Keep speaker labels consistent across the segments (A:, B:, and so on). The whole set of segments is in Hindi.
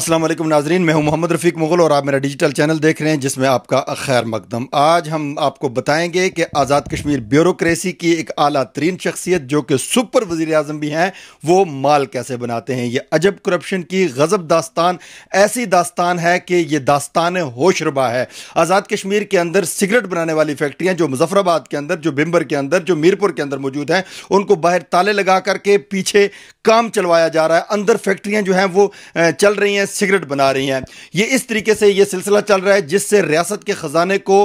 A: अस्सलाम वालेकुम नाजरीन मैं हूं मोहम्मद रफ़ीक मुग़ल और आप मेरा डिजिटल चैनल देख रहे हैं जिसमें आपका खैर मकदम आज हम आपको बताएंगे कि आज़ाद कश्मीर ब्यूरोक्रेसी की एक अला तरीन शख्सियत जो कि सुपर वज़ी अजम भी हैं वो माल कैसे बनाते हैं ये अजब करप्शन की गज़ब दास्तान ऐसी दास्तान है कि ये दास्तान होशरबा है आज़ाद कश्मीर के अंदर सिगरेट बनाने वाली फैक्ट्रियाँ जो मुजफ़राबाद के अंदर जो बिम्बर के अंदर जो मीरपुर के अंदर मौजूद हैं उनको बाहर ताले लगा करके पीछे काम चलवाया जा रहा है अंदर फैक्ट्रियाँ जो हैं वो चल रही हैं सिगरेट बना रही हैं ये इस तरीके से ये सिलसिला चल रहा है जिससे रियासत के ख़जाने को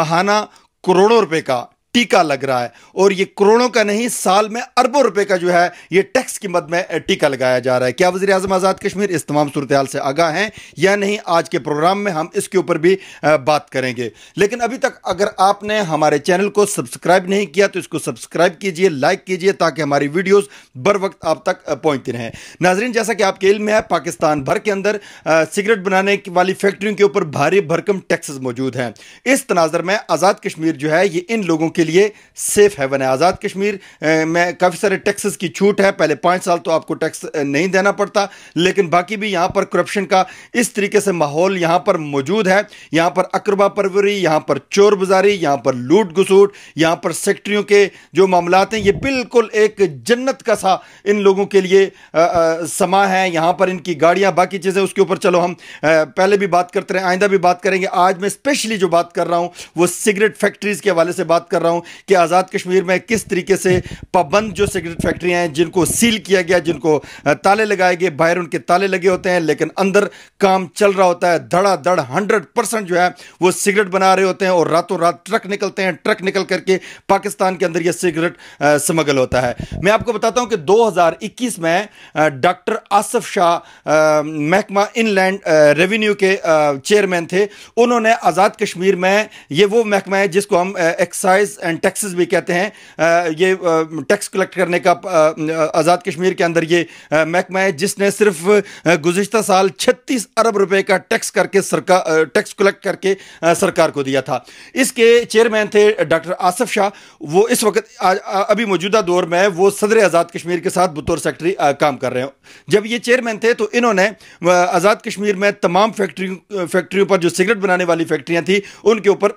A: महाना करोड़ों रुपए का टीका लग रहा है और ये करोड़ों का नहीं साल में अरबों रुपए का जो है ये टैक्स की मद में टीका लगाया जा रहा है क्या वजी अजम आज़ाद कश्मीर इस तमाम सूरत हाल से आगा हैं या नहीं आज के प्रोग्राम में हम इसके ऊपर भी बात करेंगे लेकिन अभी तक अगर आपने हमारे चैनल को सब्सक्राइब नहीं किया तो इसको सब्सक्राइब कीजिए लाइक कीजिए ताकि हमारी वीडियोज़ बर वक्त आप तक पहुंचती रहे नाजरीन जैसा कि आपके इल्म है पाकिस्तान भर के अंदर सिगरेट बनाने वाली फैक्ट्रियों के ऊपर भारी भरकम टैक्सेस मौजूद हैं इस तनाजर में आज़ाद कश्मीर जो है ये इन लोगों के लिए सेफ़ है है आज़ाद कश्मीर में काफ़ी सारे टैक्सेस की छूट है पहले पाँच साल तो आपको टैक्स नहीं देना पड़ता लेकिन बाकी भी यहाँ पर करप्शन का इस तरीके से माहौल यहाँ पर मौजूद है यहाँ पर अकरबा परवरी यहाँ पर चोर बाजारी यहाँ पर लूट घुसूट यहाँ पर सेक्ट्रियों के जो मामला हैं ये बिल्कुल एक जन्नत का सा इन लोगों के लिए समा है यहाँ पर इनकी गाड़ियाँ बाकी चीज़ें उसके ऊपर चलो हम पहले भी बात करते रहे आइंदा भी बात करेंगे आज मैं स्पेशली जो बात कर रहा हूँ वो सिगरेट फैक्ट्रीज़ के हवाले से बात कर रहा हूँ हूं कि आज़ाद कश्मीर में किस तरीके से पाबंद जो सिगरेट फैक्ट्रियाँ हैं जिनको सील किया गया जिनको ताले लगाए गए बाहर उनके ताले लगे होते हैं लेकिन अंदर काम चल रहा होता है धड़ाधड़ हंड्रेड परसेंट जो है वो सिगरेट बना रहे होते हैं और रातों रात ट्रक निकलते हैं ट्रक निकल करके पाकिस्तान के अंदर यह सिगरेट स्मगल होता है मैं आपको बताता हूँ कि दो में डॉक्टर आसफ शाह महकमा इनलैंड रेवेन्यू के चेयरमैन थे उन्होंने आज़ाद कश्मीर में ये वो महकमा है जिसको हम एक्साइज एंड टैक्सेस भी कहते हैं ये टैक्स कलेक्ट करने का आज़ाद कश्मीर के अंदर ये महकमा है जिसने सिर्फ गुजशत साल छत्तीस अरब रुपए का टैक्स करके सरकार टैक्स कलेक्ट करके सरकार को दिया था इसके चेयरमैन थे डॉक्टर आसफ शाह वो इस वक्त अभी मौजूदा दौर में वो सदर आज़ाद कश्मीर के साथ बतौर सेक्रेटरी काम कर रहे हैं जब ये चेयरमैन थे तो इन्होंने आज़ाद कश्मीर में तमाम फैक्ट्री फैक्ट्रियों पर जो सिगरेट बनाने वाली फैक्ट्रियाँ थी उनके ऊपर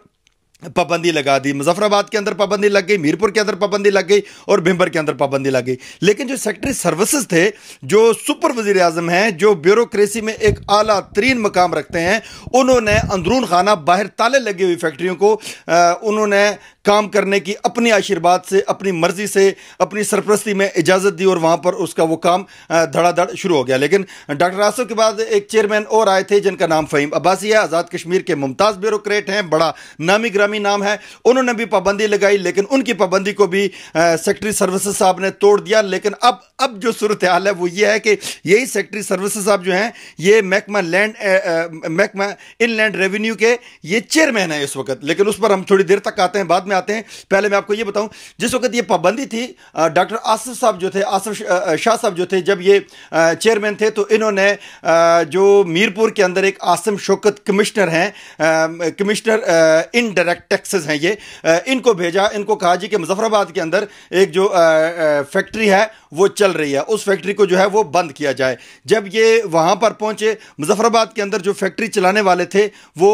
A: पाबंदी लगा दी मुजफ्फराबाद के अंदर पाबंदी लग गई मीरपुर के अंदर पाबंदी लग गई और भिम्बर के अंदर पाबंदी लग गई लेकिन जो सेक्रेटरी सर्विसेज थे जो सुपर वजीर अजम हैं जो ब्यूरोक्रेसी में एक आला तरीन मकाम रखते हैं उन्होंने अंदरून खाना बाहर ताले लगी हुई फैक्ट्रियों को उन्होंने काम करने की अपने आशीर्वाद से अपनी मर्ज़ी से अपनी सरप्रस्ती में इजाज़त दी और वहाँ पर उसका वो काम धड़ाधड़ शुरू हो गया लेकिन डॉक्टर आसफ के बाद एक चेयरमैन और आए थे जिनका नाम फ़हीम अब्बासी है आज़ाद कश्मीर के मुमताज़ ब्यूरोक्रेट हैं बड़ा नामी ग्रामी नाम है उन्होंने भी पाबंदी लगाई लेकिन उनकी पाबंदी को भी सेक्रेटरी सर्विसेज साहब ने तोड़ दिया लेकिन अब अब जो सूरत हाल है वो ये है कि यही सेक्रेटरी सर्विस साहब जो हैं ये महकमा लैंड महकमा इन लैंड रेवेन्यू के ये चेयरमैन है इस वक्त लेकिन उस पर हम थोड़ी देर तक आते हैं बाद में आते हैं पहले मैं आपको ये बताऊं जिस वक्त ये पाबंदी थी डॉक्टर आसफ साहब जो थे आसफ शाह साहब जो थे जब ये चेयरमैन थे तो इन्होंने जो मीरपुर के अंदर एक आसम शौकत कमिश्नर हैं कमिश्नर इनडायरेक्ट टैक्सेस हैं ये इनको भेजा इनको कहा जी कि मुजफ्फराबाद के अंदर एक जो फैक्ट्री है वो चल रही है उस फैक्ट्री को जो है वो बंद किया जाए जब ये वहाँ पर पहुँचे मुजफ्फराबाद के अंदर जो फैक्ट्री चलाने वाले थे वो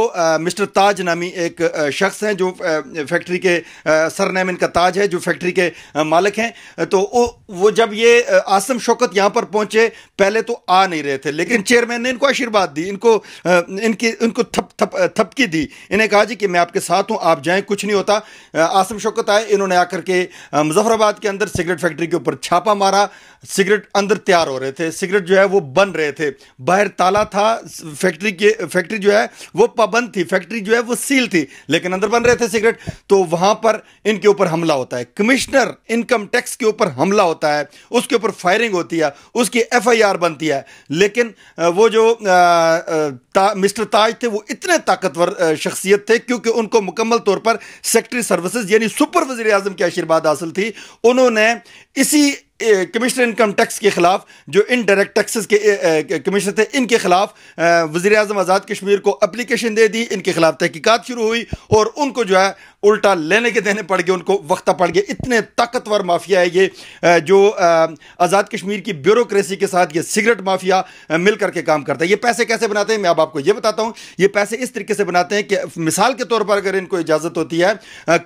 A: मिस्टर ताज नामी एक शख्स हैं जो फैक्ट्री के सरनेम इनका ताज है जो फैक्ट्री के मालिक हैं तो वो वो जब ये आसम शौकत यहाँ पर पहुँचे पहले तो आ नहीं रहे थे लेकिन चेयरमैन ने इनको आशीर्वाद दी इनको इनकी इनको थप थप थपकी दी इन्हें कहा जी कि मैं आपके साथ हूँ आप जाएँ कुछ नहीं होता आसम शौकत आए इन्होंने आकर के मुजफ्फराबाद के अंदर सिगरेट फैक्ट्री के ऊपर छापा मारा सिगरेट अंदर तैयार हो रहे थे सिगरेट जो है वो बन रहे थे बाहर ताला था फैक्ट्री के फैक्ट्री जो है वो पाबंद थी फैक्ट्री जो है वो सील थी लेकिन अंदर बन रहे थे सिगरेट तो वहां पर इनके ऊपर हमला होता है कमिश्नर इनकम टैक्स के ऊपर हमला होता है उसके ऊपर फायरिंग होती है उसकी एफआईआर बनती है लेकिन वो जो ता, मिस्टर ताज थे वो इतने ताकतवर शख्सियत थे क्योंकि उनको मुकम्मल तौर पर सेक्रेटरी सर्विसेज यानी सुपर वजी आजम की आशीर्वाद हासिल थी उन्होंने इसी कमिश्नर इनकम टैक्स के ख़िलाफ जो इनडायरेक्ट टैक्सेस के कमिश्नर थे इनके ख़िलाफ़ वज़ी अजम आज़ाद कश्मीर को अप्लीकेशन दे दी इनके ख़िलाफ़ तहकीकत शुरू हुई और उनको जो है उल्टा लेने के देने पड़ गए उनको वक्ता पड़ गए इतने ताकतवर माफिया है ये जो आज़ाद कश्मीर की ब्यूरोक्रेसी के साथ ये सिगरेट माफिया मिल करके काम करता है ये पैसे कैसे बनाते हैं मैं अब आपको ये बताता हूँ ये पैसे इस तरीके से बनाते हैं कि मिसाल के तौर पर अगर इनको इजाज़त होती है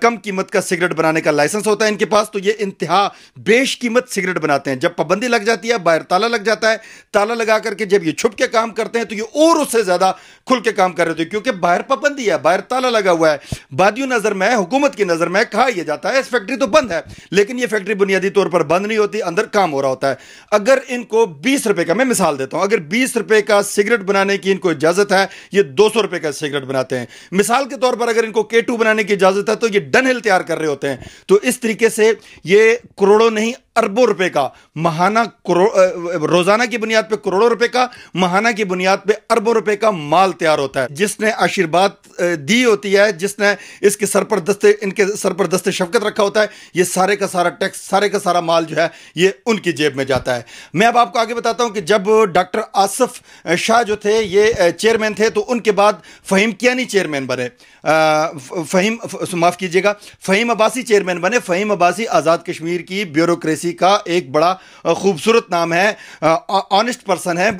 A: कम कीमत का सिगरेट बनाने का लाइसेंस होता है इनके पास तो ये इंतहा बेश कीमत सिगरेट बनाते हैं जब पाबंदी लग जाती है बाहर ताला लग जाता है ताला लगा करके जब ये छुप के काम करते हैं तो ये और उससे ज़्यादा खुल के काम कर रहे थे क्योंकि बाहर पाबंदी है बाहर ताला लगा हुआ है बादियों नज़र में हुकूमत की नज़र में कहा यह जाता है इस फैक्ट्री तो बंद है लेकिन यह फैक्ट्री बुनियादी तौर पर बंद नहीं होती अंदर काम हो रहा होता है अगर इनको बीस रुपए का मैं मिसाल देता हूं अगर बीस रुपए का सिगरेट बनाने की इनको इजाज़त है ये दो सौ रुपए का सिगरेट बनाते हैं मिसाल के तौर पर अगर इनको के बनाने की इजाज़त है तो ये डन हिल तैयार कर रहे होते हैं तो इस तरीके से ये करोड़ों नहीं अरबों रुपए का महाना रोजाना की बुनियाद पे करोड़ों रुपए का महाना की बुनियाद पे अरबों रुपए का माल तैयार होता है जिसने आशीर्वाद दी होती है जिसने इसके सर पर दस्ते इनके सर पर दस्ते शफकत रखा होता है ये सारे का सारा टैक्स सारे का सारा माल जो है ये उनकी जेब में जाता है मैं अब आपको आगे बताता हूँ कि जब डॉक्टर आसफ शाह जो थे ये चेयरमैन थे तो उनके बाद फ़हीम कियानी चेयरमैन बने फ़हीम माफ़ कीजिएगा फ़हीम अब्बासी चेयरमैन बने फ़हीम अब्बासी आज़ाद कश्मीर की ब्यूरोक्रेसी डेमोक्रेसी का एक बड़ा खूबसूरत नाम है ऑनेस्ट पर्सन है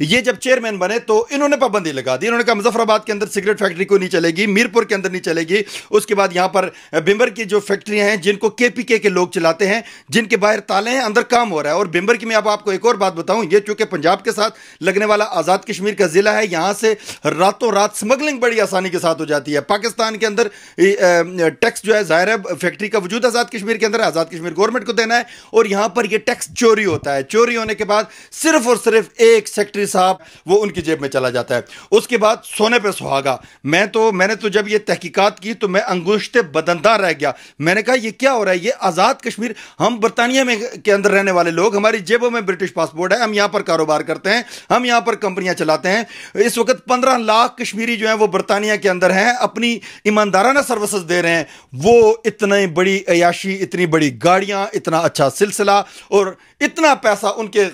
A: ये जब चेयरमैन बने तो इन्होंने पाबंदी लगा दी इन्होंने कहा मुजफ्फराबाद के अंदर सिगरेट फैक्ट्री को नहीं चलेगी मीरपुर के अंदर नहीं चलेगी उसके बाद यहाँ पर बिम्बर की जो फैक्ट्रियाँ हैं जिनको के के लोग चलाते हैं जिनके बाहर ताले हैं अंदर काम हो रहा है और बिम्बर की मैं अब आपको एक और बात बताऊँ ये चूंकि पंजाब के साथ लगने वाला आज़ाद कश्मीर का ज़िला है यहाँ से रातों रात स्मगलिंग बड़ी आसानी के साथ हो जाती है पाकिस्तान के अंदर टैक्स जो है ज़ाहिर है फैक्ट्री का वजूद आज़ाद कश्मीर के अंदर आज़ाद कश्मीर गवर्नमेंट को देना है और यहां पर यह टैक्स चोरी होता है चोरी होने के बाद सिर्फ और सिर्फ एक सेक्रेटरी साहब वो उनकी जेब में चला जाता है उसके बाद सोने पर सुहागा मैं तो मैंने तो जब ये तहकीकत की तो मैं अंगुश्ते बदनदार रह गया मैंने कहा यह क्या हो रहा है ये आज़ाद कश्मीर हम बरतानिया में के अंदर रहने वाले लोग हमारी जेबों में ब्रिटिश पासपोर्ट है हम यहां पर कारोबार करते हैं हम यहां पर कंपनियां चलाते हैं इस वक्त पंद्रह लाख कश्मीरी जो है वो बरतानिया के अंदर हैं अपनी ईमानदाराना सर्विसेज दे रहे हैं वो इतनी बड़ी अयाशी इतनी बड़ी गाड़ियां इतना अच्छा सिलसिला और इतना पैसा उनके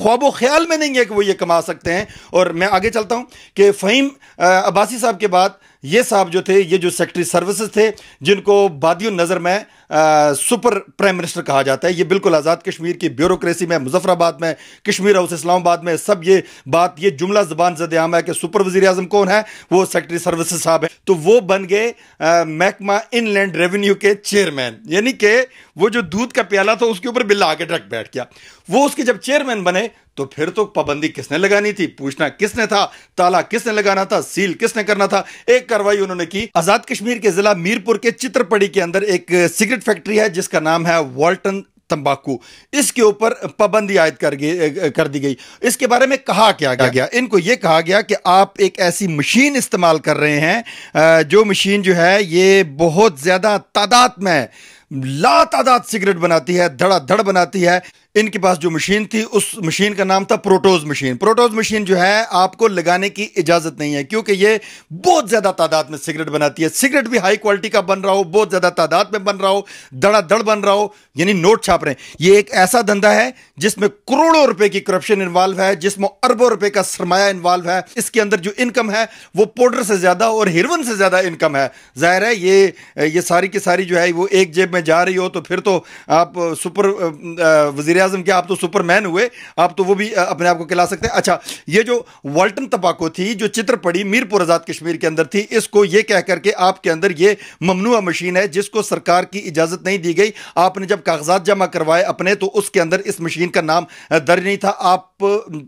A: ख्वाब ख्याल में नहीं है कि वो ये कमा सकते हैं और मैं आगे चलता हूँ कि फ़हीम अब्बासी साहब के बाद ये साहब जो थे ये जो सेक्रेटरी सर्विसेज थे जिनको बादी नज़र में आ, सुपर प्राइम मिनिस्टर कहा जाता है ये बिल्कुल आज़ाद कश्मीर की ब्यूरोक्रेसी में मुजफ्फराबाद में कश्मीर हाउस इस्लामाबाद में सब ये बात ये जुमला जबान जद आम है कि सुपर वजी अजम कौन है वो सेक्रेटरी सर्विस साहब हैं तो वो बन गए महकमा इनलैंड रेवेन्यू के चेयरमैन यानी कि वो जो दूध का प्याला था उसके ऊपर बिल्ला आके ड्रक बैठ गया वो उसके जब चेयरमैन बने तो फिर तो पाबंदी किसने लगानी थी पूछना किसने था ताला किसने लगाना था सील किसने करना था एक कार्रवाई उन्होंने की आजाद कश्मीर के जिला मीरपुर के चित्रपड़ी के अंदर एक सिगरेट फैक्ट्री है जिसका नाम है वॉल्टन तंबाकू इसके ऊपर पाबंदी आयद कर कर दी गई इसके बारे में कहा क्या गया, गया इनको यह कहा गया कि आप एक ऐसी मशीन इस्तेमाल कर रहे हैं जो मशीन जो है ये बहुत ज़्यादा तादाद में ला तादाद सिगरेट बनाती है धड़ाधड़ बनाती है इनके पास जो मशीन थी उस मशीन का नाम था प्रोटोज मशीन प्रोटोज मशीन जो है आपको लगाने की इजाज़त नहीं है क्योंकि ये बहुत ज़्यादा तादाद में सिगरेट बनाती है सिगरेट भी हाई क्वालिटी का बन रहा हो बहुत ज़्यादा तादाद में बन रहा हो धड़ाधड़ बन रहा हो यानी नोट छाप रहे हैं ये एक ऐसा धंधा है जिसमें करोड़ों रुपए की करप्शन इन्वॉल्व है जिसमें अरबों रुपए का सरमाया इन्वॉल्व है इसके अंदर जो इनकम है वो पाउडर से ज़्यादा और हिरवन से ज़्यादा इनकम है ज़ाहिर है ये ये सारी की सारी जो है वो एक जेब में जा रही हो तो फिर तो आप सुपर वजीर आजम क्या आप तो सुपरमैन हुए आप तो वो भी अपने आप को खिला सकते हैं अच्छा ये जो वाल्टन तबाको थी जो चित्र पड़ी मीरपुर आज़ाद कश्मीर के अंदर थी इसको ये कह करके आपके अंदर ये ममनुआ मशीन है जिसको सरकार की इजाज़त नहीं दी गई आपने जब कागजात जमा करवाए अपने तो उसके अंदर इस मशीन का नाम दर्ज नहीं था आप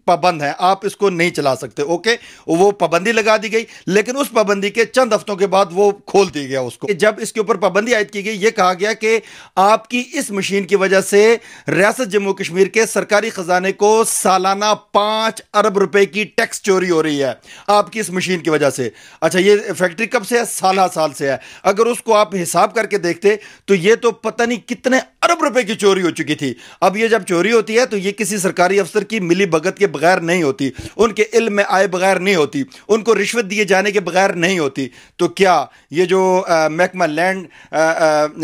A: पाबंद हैं आप इसको नहीं चला सकते ओके वो पाबंदी लगा दी गई लेकिन उस पाबंदी के चंद हफ्तों के बाद वो खोल दिया गया उसको जब इसके ऊपर पाबंदी आयद की गई ये कहा गया कि आपकी इस मशीन की वजह से रियासत जम्मू कश्मीर के सरकारी खजाने को सालाना पांच अरब रुपए की टैक्स चोरी हो रही है आपकी इस मशीन की वजह से अच्छा ये फैक्ट्री कब से है साल साल से है अगर उसको आप हिसाब करके देखते तो ये तो पता नहीं कितने अरब रुपए की चोरी हो चुकी थी अब ये जब चोरी होती है तो ये किसी सरकारी अफसर की मिली भगत के बगैर नहीं होती उनके इल्म में आए बगैर नहीं होती उनको रिश्वत दिए जाने के बगैर नहीं होती तो क्या ये जो महकमा लैंड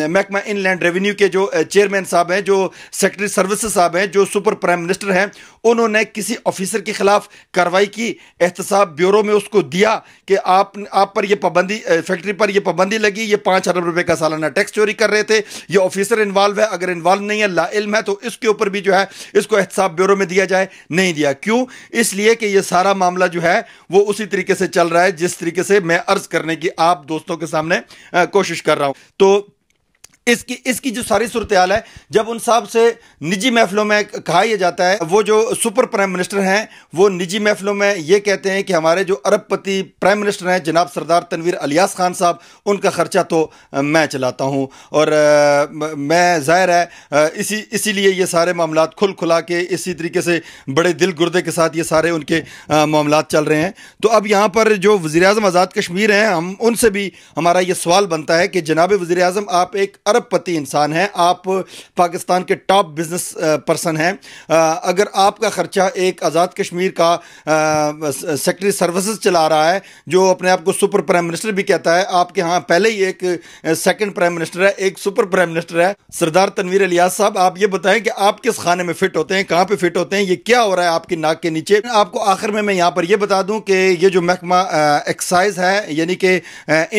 A: महकमा इन लैंड रेवेन्यू के जो चेयरमैन साहब हैं जो सेक्रेटरी सर्विस साहब हैं जो सुपर प्राइम मिनिस्टर हैं उन्होंने किसी ऑफिसर के खिलाफ कार्रवाई की एहतसाब ब्यूरो में उसको दिया कि आप आप पर यह पाबंदी फैक्ट्री पर यह पाबंदी लगी ये पाँच अरब रुपए का सालाना टैक्स चोरी कर रहे थे ये ऑफिसर इन्वॉल्व है अगर इन्वॉल्व नहीं है ला इल्म है तो इसके ऊपर भी जो है इसको एहतसाब ब्यूरो में दिया जाए नहीं दिया क्यों इसलिए कि यह सारा मामला जो है वो उसी तरीके से चल रहा है जिस तरीके से मैं अर्ज करने की आप दोस्तों के सामने कोशिश कर रहा हूँ तो इसकी इसकी जो सारी सूरत हाल है जब उन साहब से निजी महफिलों में कहा यह जाता है वो जो सुपर प्राइम मिनिस्टर हैं वो निजी महफिलों में ये कहते हैं कि हमारे जो अरबपति प्राइम मिनिस्टर हैं जनाब सरदार तनवीर अलियास खान साहब उनका ख़र्चा तो मैं चलाता हूँ और आ, मैं ज़ाहिर है इसी इसीलिए ये सारे मामला खुल खुला के इसी तरीके से बड़े दिल गुर्दे के साथ ये सारे उनके मामला चल रहे हैं तो अब यहाँ पर जो वज़ी अजम आज़ाद कश्मीर हैं हम उनसे भी हमारा ये सवाल बनता है कि जनाब वज़ी अजम आप एक अरब अरबपति इंसान हैं आप पाकिस्तान के टॉप बिजनेस पर्सन हैं अगर आपका ख़र्चा एक आज़ाद कश्मीर का सेक्रेटरी सर्विसेज चला रहा है जो अपने आप को सुपर प्राइम मिनिस्टर भी कहता है आपके यहाँ पहले ही एक सेकंड प्राइम मिनिस्टर है एक सुपर प्राइम मिनिस्टर है सरदार तनवीर अलियाज साहब आप ये बताएं कि आप किस खाने में फिट होते हैं कहाँ पर फिट होते हैं ये क्या हो रहा है आपकी नाक के नीचे आपको आखिर में मैं यहाँ पर यह बता दूँ कि ये जो महकमा एक्साइज है यानी कि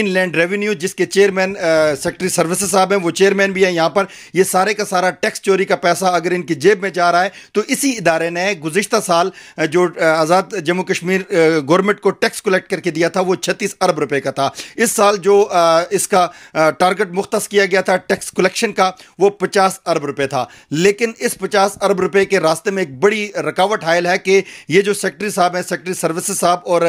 A: इनलैंड रेवेन्यू जिसके चेयरमैन सेक्रेटरी सर्विसेज साहब हैं वो चेयरमैन भी हैं यहाँ पर ये सारे का सारा टैक्स चोरी का पैसा अगर इनकी जेब में जा रहा है तो इसी इदारे ने गुजशत साल जो आज़ाद जम्मू कश्मीर गवर्नमेंट को टैक्स कलेक्ट करके दिया था वो छत्तीस अरब रुपये का था इस साल जो इसका टारगेट मुख्त किया गया था टैक्स कलेक्शन का वो पचास अरब रुपये था लेकिन इस पचास अरब रुपये के रास्ते में एक बड़ी रुकावट हायल है कि ये जो सेक्रेटरी साहब हैं सेक्रेटरी सर्विस साहब और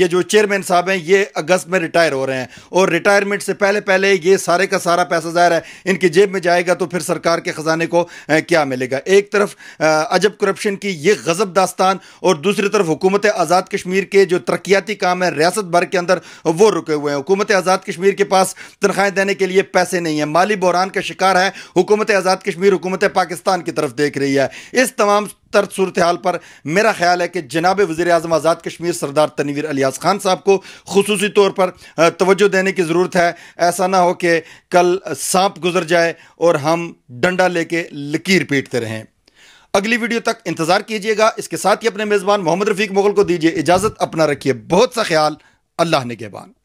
A: ये जो चेयरमैन साहब हैं ये अगस्त में रिटायर हो रहे हैं और रिटायरमेंट से पहले पहले ये सारे का सारा पैसा जाहिर है इनकी जेब में जाएगा तो फिर सरकार के ख़जाने को क्या मिलेगा एक तरफ अजब करप्शन की ये गज़ब दास्तान और दूसरी तरफ हुकूमत आज़ाद कश्मीर के जो तरक्याती काम है रियासत भर के अंदर वो रुके हुए हैं हुकूमत आज़ाद कश्मीर के पास तनख्वाहें देने के लिए पैसे नहीं है माली बहरान का शिकार है हुकूमत आज़ाद कश्मीर हुकूमत पाकिस्तान की तरफ देख रही है इस तमाम बदतर सूरत हाल पर मेरा ख्याल है कि जनाब वज़ी अजम आज़ाद कश्मीर सरदार तनवीर अलियाज खान साहब को खसूसी तौर पर तोज्जो देने की ज़रूरत है ऐसा ना हो कि कल सांप गुजर जाए और हम डंडा लेके लकीर पीटते रहें अगली वीडियो तक इंतज़ार कीजिएगा इसके साथ ही अपने मेज़बान मोहम्मद रफ़ीक मुगल को दीजिए इजाज़त अपना रखिए बहुत सा ख्याल अल्लाह ने के बान